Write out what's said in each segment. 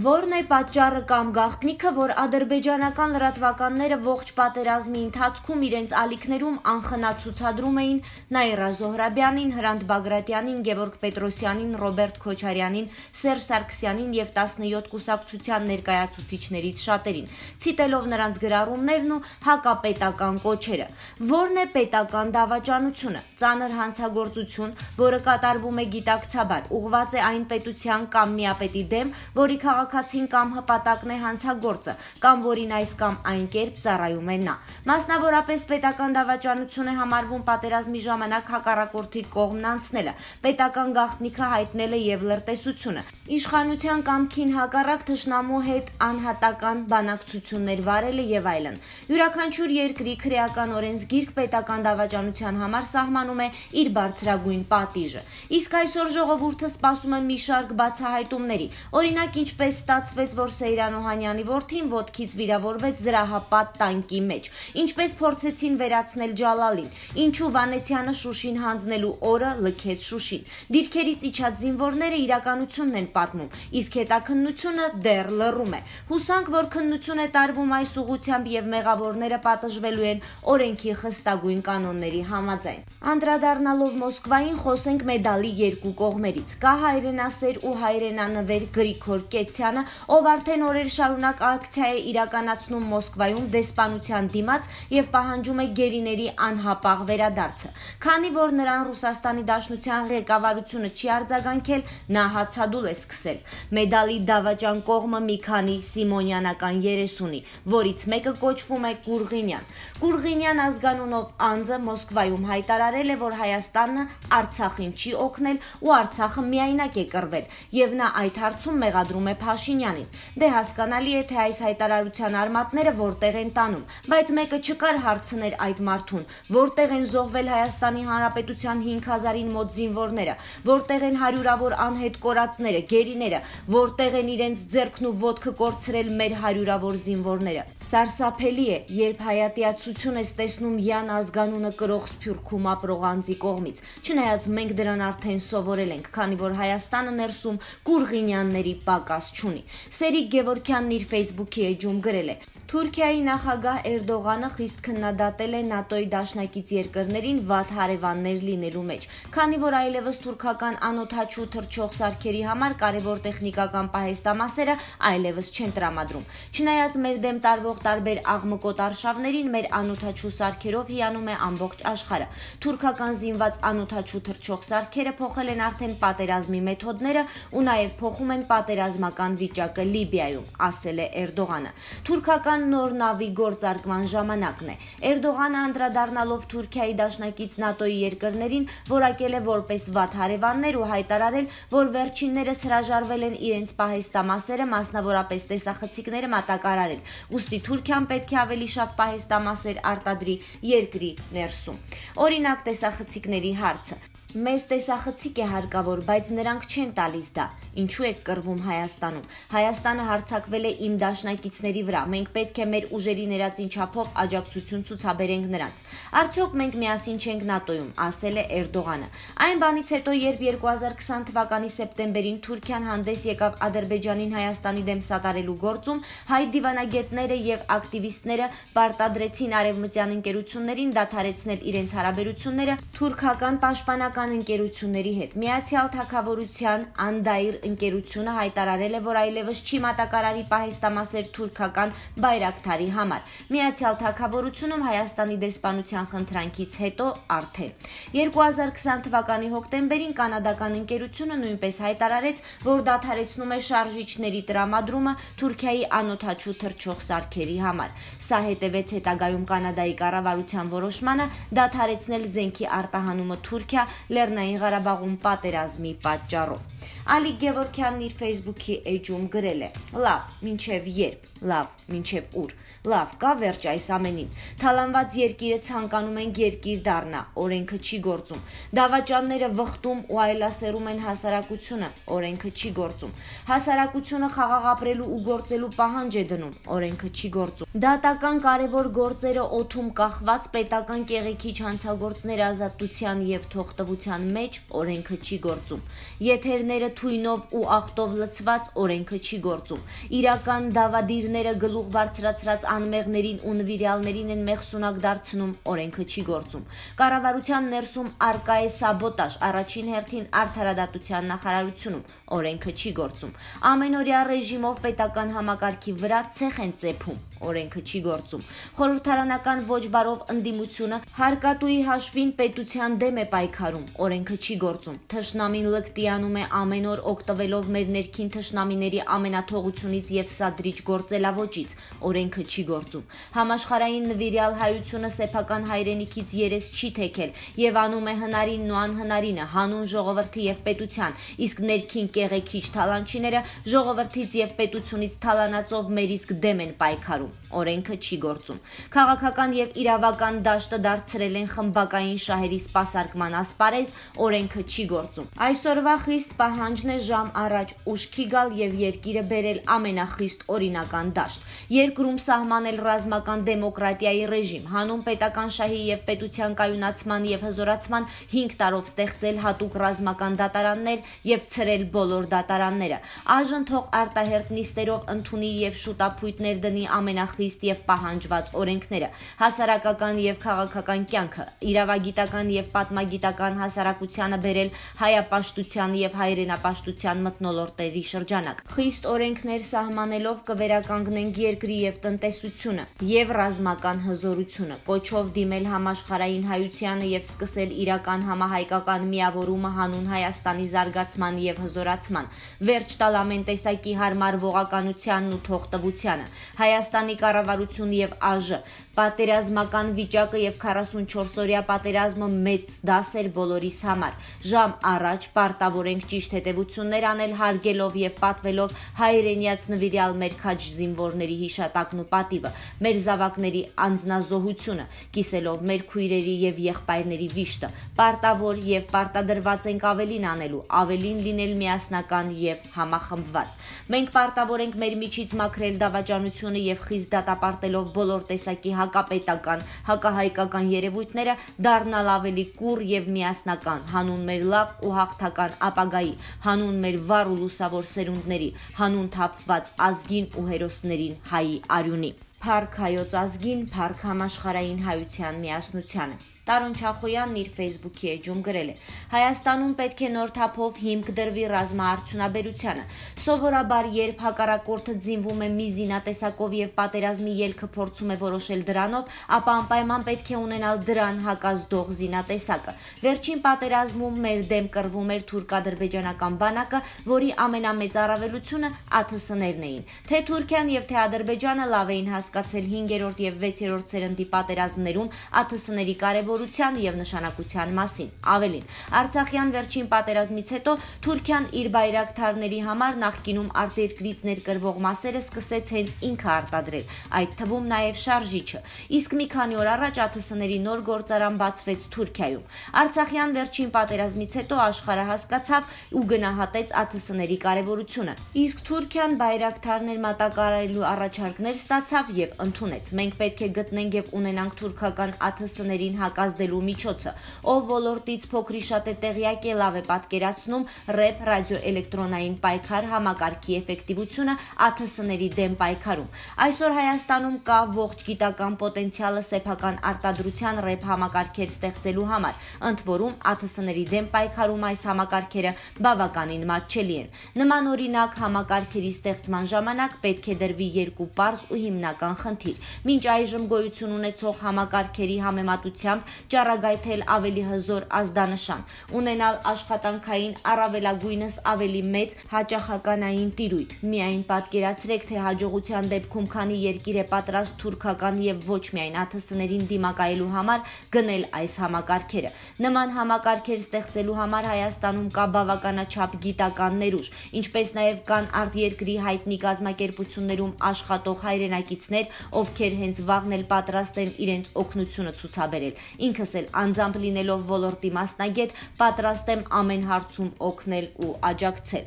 Որն է պատճառը կամ գաղտնիքը, որ ադրբեջանական լրատվականները ողջ պատերազմի ընթացքում իրենց ալիքներում անխնա ցուցադրում էին Նաիրա Զոհրաբյանին, Հրանտ Բագրատյանին, Գևորգ Պետրոսյանին, Ռոբերտ Քոչարյանին, Սերժ Սարգսյանին եւ 17 կուսակցության ներկայացուցիչներից շատերին, ցիտելով նրանց գրառումներն ու հակապետական կոչերը։ Որն է պետական դավաճանությունը։ Ծանր հանցագործություն, որը կատարվում է գիտակցաբար, ուղղված է այն պետության կամ միապետի դեմ, որի քաղաք քաղաքացին կամ հպատակն է հանցագործը, կամ որին այս կամ այն կերպ ծառայում է նա։ Մասնավորապես պետական դավաճանություն է համարվում պատերազմի ժամանակ հակառակորդի կողմն անցնելը, պետական գաղտնիքը հայտնելը եւ լրտեսությունը, իշխանության կամ քին հակառակ թշնամու հետ անհատական բանակցություններ վարելը եւ այլն։ Յուրաքանչյուր երկրի քրեական օրենսգիրք պետական դավաճանության համար սահմանում է իր բարձրագույն պատիժը։ Իսկ այսօր ժողովուրդը սպասում է մի շարք բացահայտումների, օրինակ ինչպես Այնպես ստացվեց, որ Սեյրան Օհանյանի որդին ոտքից վիրավորվեց զրահապատ տանկի մեջ։ Ինչպես փորձեցին վերացնել Ջալալին, ինչու Վանեցյանը Շուշին հանձնելու օրը լքեց Շուշին։ Դիրքերից իջած զինվորները իրականությունն են պատմում, իսկ հետաքննությունը դեռ լռում է։ Հուսանք, որ քննություն է տարվում այս ուղությամբ եւ մեղավորները պատժվելու են օրենքի խստագույն կանոնների համաձայն։ Անդրադառնալով Մոսկվային խոսենք մեդալի երկու կողմերից։ Կա հայրենասեր ու հայրենանվեր Գրիգոր Կեցյան Մինասյանը, ով արդեն օրեր շարունակ ակցիա է իրականացնում Մոսկվայում դեսպանության դիմաց եւ պահանջում է գերիների անհապաղ վերադարձը։ Քանի որ նրան Ռուսաստանի Դաշնության ղեկավարությունը չի արձագանքել, նա հացադուլ է սկսել։ Մեդալի դավաճան կողմը մի քանի Սիմոնյանական երես ունի, որից մեկը կոչվում է Կուրղինյան։ Կուրղինյան ազգանունով անձը Մոսկվայում հայտարարել է, որ Հայաստանը Արցախին չի օգնել ու Արցախը միայնակ է կռվել, եւ նա այդ հարցում մեղադրում է Փաշինյանին։ Դե հասկանալի է, թե այս հայտարարության արմատները որտեղ են տանում, բայց մեկը չկար հարցներ այդ մարդուն, որտեղ են զոհվել Հայաստանի Հանրապետության 5000-ին մոտ զինվորները, որտեղ են հարյուրավոր անհետ կորածները, գերիները, որտեղ են իրենց ձեռքն ու ոտքը կորցրել մեր հարյուրավոր զինվորները։ Սարսափելի է, երբ հայատյացություն ես տեսնում Յան ազգանունը կրող սփյուռքում ապրող անձի կողմից։ Չնայած մենք դրան արդեն սովորել ենք, քանի որ Հայաստանը ներսում կուրղինյանների պակաս չունի։ Սերիկ Գևորքյանն իր Facebook-ի էջում գրել է. Թուրքիայի նախագահ Էրդողանը խիստ քննադատել է ՆԱՏՕ-ի դաշնակից երկրներին վատ հարևաններ լինելու մեջ, քանի որ այլևս թուրքական անօթաչու թռչող սարքերի համար կարևոր տեխնիկական պահեստամասերը այլևս չեն տրամադրում։ Չնայած մեր դեմ տարվող տարբեր աղմկոտ արշավներին մեր անօթաչու սարքերով հիանում է ամբողջ աշխարհը։ Թուրքական զինված անօթաչու թռչող սարքերը փոխել են արդեն պատերազմի մեթոդները ու նաև փոխում են պատերազմական վիճակը Լիբիայում, ասել է Էրդողանը։ Թուրքական Թուրքիան նոր նավի գործարկման ժամանակն է։ Էրդողանը անդրադառնալով Թուրքիայի դաշնակից ՆԱՏՕ-ի երկրներին որակել է որպես վատ հարևաններ ու հայտարարել, որ վերջիններս հրաժարվել են իրենց պահեստամասերը, մասնավորապես տեսախցիկները մատակարարել։ Ոստի Թուրքիան պետք է ավելի շատ պահեստամասեր արտադրի երկրի ներսում։ Օրինակ տեսախցիկների հարցը Մեզ տեսախցիկ է հարկավոր, բայց նրանք չեն տալիս դա։ Ինչու եք կռվում Հայաստանում։ Հայաստանը հարցակվել է իմ դաշնակիցների վրա։ Մենք պետք է մեր ուժերի ներածին չափով աջակցություն ցուցաբերենք նրանց։ Արդյոք մենք միասին չենք ՆԱՏՕ-ում, ասել է Էրդողանը։ Այն բանից հետո, երբ 2020 թվականի սեպտեմբերին Թուրքիան հանդես եկավ Ադրբեջանին Հայաստանի դեմ սատարելու գործում, հայ դիվանագետները եւ ակտիվիստները պարտադրեցին արևմտյան ընկերություններին դադարեցնել իրենց հարաբերությունները թուրքական պաշտպանական քաղաքական ընկերությունների հետ։ Միացյալ Թագավորության Անդայր ընկերությունը հայտարարել է, որ այլևս չի մատակարարի պահեստամասեր թուրքական բայրակթարի համար։ Միացյալ Թագավորությունում Հայաստանի դեսպանության խնդրանքից հետո արդեն 2020 թվականի հոկտեմբերին կանադական ընկերությունը նույնպես հայտարարեց, որ դադարեցնում է շարժիչների տրամադրումը Թուրքիայի անօթաչու թռչող սարքերի համար։ Սա հետևեց հետագայում Կանադայի կառավարության որոշմանը դադարեցնել զենքի արտահանումը Թուրքիա Լեռնային Ղարաբաղում պատերազմի պատճառով։ Ալիկ Գևորքյանն իր Facebook-ի էջում գրել է. Լավ, ինչև երբ, լավ, ինչև ուր։ Լավ, կա վերջ այս ամենին։ Թալանված երկիրը ցանկանում են երկիր դառնա, օրենքը չի գործում։ Դավաճանները վխտում ու այլասերում են հասարակությունը, օրենքը չի գործում։ Հասարակությունը խաղաղ ապրելու ու գործելու պահանջ է դնում, օրենքը չի գործում։ Դատական կարևոր գործերը օթում կախված պետական կեղեքի չանցագործներ ազատության եւ թողտվության մեջ օրենքը չի գործում։ Եթերները թույնով ու ախտով լցված օրենքը չի գործում։ Իրական դավադիրները գլուխ բարձրացրած անմեղներին ու նվիրյալներին են մեղսունակ դարձնում, օրենքը չի գործում։ Կառավարության ներսում արկա է սաբոտաժ, առաջին հերթին արդարադատության նախարարությունում, օրենքը չի գործում։ Ամենօրյա ռեժիմով պետական համակարգի վրա ցեխ են ծեփում օրենքը չի գործում։ Խորհրդարանական ոչ բարով ընդդիմությունը հարկատուի հաշվին պետության դեմ է պայքարում, օրենքը չի գործում։ Թշնամին լկտիանում է ամեն օր օգտվելով մեր ներքին թշնամիների ամենաթողությունից եւ սադրիջ գործելավոճից, օրենքը չի գործում։ Համաշխարհային նվիրյալ հայությունը սեփական հայրենիքից երես չի թեքել եւ անում է հնարինն ու անհնարինը հանուն ժողովրդի եւ պետության, իսկ ներքին կեղեքիչ թալանչիները ժողովրդից եւ պետությունից թալանածով մեր իսկ դեմ են պայքարում գործում, օրենքը չի գործում։ Քաղաքական եւ իրավական դաշտը դարձրել են խմբակային շահերի սպասարկման ասպարեզ, օրենքը չի գործում։ Այսօրվա խիստ պահանջն է ժամ առաջ ուշքի գալ եւ երկիրը բերել ամենախիստ օրինական դաշտ։ Երկրում սահմանել ռազմական դեմոկրատիայի ռեժիմ, հանուն պետական շահի եւ պետության կայունացման եւ հզորացման 5 տարով ստեղծել հատուկ ռազմական դատարաններ եւ ցրել բոլոր դատարանները։ Այժմ թող արտահերտ նիստերով ընդունի եւ շուտապույտ ներդնի ամենա ամենախիստ եւ պահանջված օրենքները, հասարակական եւ քաղաքական կյանքը, իրավագիտական եւ պատմագիտական հասարակությանը բերել հայապաշտության եւ հայրենապաշտության մտնոլորտերի շրջանակ։ Խիստ օրենքներ սահմանելով կվերականգնենք երկրի եւ տնտեսությունը եւ ռազմական հզորությունը, կոչով դիմել համաշխարային հայությանը եւ սկսել իրական համահայկական միավորումը հանուն Հայաստանի զարգացման եւ հզորացման, վերջ տալ ամեն տեսակի հարմար ողականությանն ու թողտվությանը։ Հայաստան Հայաստանի կառավարությունը եւ ԱԺ պատերազմական վիճակը եւ 44-օրյա պատերազմը մեծ դաս էր բոլորիս համար։ Ժամ առաջ պարտավորենք ճիշտ հետևություններ անել հարգելով եւ պատվելով հայրենիաց նվիրյալ մեր քաչ զինվորների հիշատակն ու պատիվը, մեր զավակների անznազոհությունը, կիսելով մեր քույրերի եւ եղբայրների վիշտը։ Պարտավոր եւ պարտադրված ենք ավելին անելու, ավելին լինել միասնական եւ համախմբված։ Մենք պարտավոր ենք մեր միջից մաքրել դավաճանությունը եւ մախից դատապարտելով բոլոր տեսակի հակապետական, հակահայկական երևույթները դառնալ ավելի կուր եւ միասնական, հանուն մեր լավ ու հաղթական ապագայի, հանուն մեր վառ ու լուսավոր սերունդների, հանուն թափված ազգին ու հերոսներին հայի արյունի։ Փառք հայոց ազգին, փառք համաշխարային հայության միասնությանը։ Տարոն Չախոյանն իր Facebook-ի էջում գրել է. Հայաստանում պետք է նոր թափով հիմք դրվի ռազմաարդյունաբերությանը։ Սովորաբար երբ հակառակորդը զինվում է մի զինատեսակով եւ պատերազմի ելքը փորձում է որոշել դրանով, ապա անպայման պետք է ունենալ դրան հակազդող զինատեսակը։ Վերջին պատերազմում մեր դեմ կռվում էր թուրք-ադրբեջանական բանակը, որի ամենամեծ առավելությունը ԱԹՍ-ներն էին։ Թե Թուրքիան եւ թե Ադրբեջանը լավ էին հասկացել 5-րդ եւ 6-րդ սերնդի պատերազմներում ԱԹՍ-ների կարեւոր կարևորության եւ նշանակության մասին։ Ավելին, Արցախյան վերջին պատերազմից հետո Թուրքիան իր բայրակթարների համար նախկինում արտերկրից ներկրվող մասերը սկսեց հենց ինքը արտադրել, այդ թվում նաեւ շարժիչը։ Իսկ մի քանի օր առաջ ԱԹՍ-ների նոր գործարան բացվեց Թուրքիայում։ Արցախյան վերջին պատերազմից հետո աշխարհը հասկացավ ու գնահատեց ԱԹՍ-ների կարևորությունը։ Իսկ Թուրքիան բայրակթարներ մատակարարելու առաջարկներ ստացավ եւ ընդունեց։ Մենք պետք է գտնենք եւ ունենանք թուրքական ԱԹՍ-ներին հակա կազմելու միջոցը։ Ով ոլորտից փոքրի շատ է տեղյակ է լավ է պատկերացնում ռեփ ռադիոէլեկտրոնային պայքար համակարգի էֆեկտիվությունը ԱԹՍ-ների դեմ պայքարում։ Այսօր Հայաստանում կա ողջ գիտական պոտենցիալը սեփական արտադրության ռեփ համակարգեր ստեղծելու համար։ Ընդ որում ԱԹՍ-ների դեմ պայքարում այս համակարգերը բավականին մատչելի են։ Նման օրինակ համակարգերի ստեղծման ժամանակ պետք է դրվի երկու պարզ ու հիմնական խնդիր։ Մինչ այժմ գոյություն ունեցող համակարգերի համեմատությամբ ճառագայթել ավելի հզոր ազդանշան, ունենալ աշխատանքային առավելագույնս ավելի մեծ հաճախականային տիրույթ։ Միայն պատկերացրեք, թե հաջողության դեպքում քանի երկիր է պատրաստ թուրքական եւ ոչ միայն աթսներին դիմակայելու համար գնել այս համակարգերը։ Նման համակարգեր ստեղծելու համար Հայաստանում կա բավականաչափ գիտական ներուժ, ինչպես նաեւ կան արտերկրի հայտնի գազམ་ակերպություններում աշխատող հայրենակիցներ, ովքեր հենց վաղն էլ պատրաստ են իրենց օգնությունը ցուցաբերել։ Ինքս էլ անձամբ լինելով ոլորտի մասնագետ, պատրաստ եմ ամեն հարցում օգնել ու աջակցել։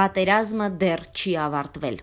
Պատերազմը դեռ չի ավարտվել։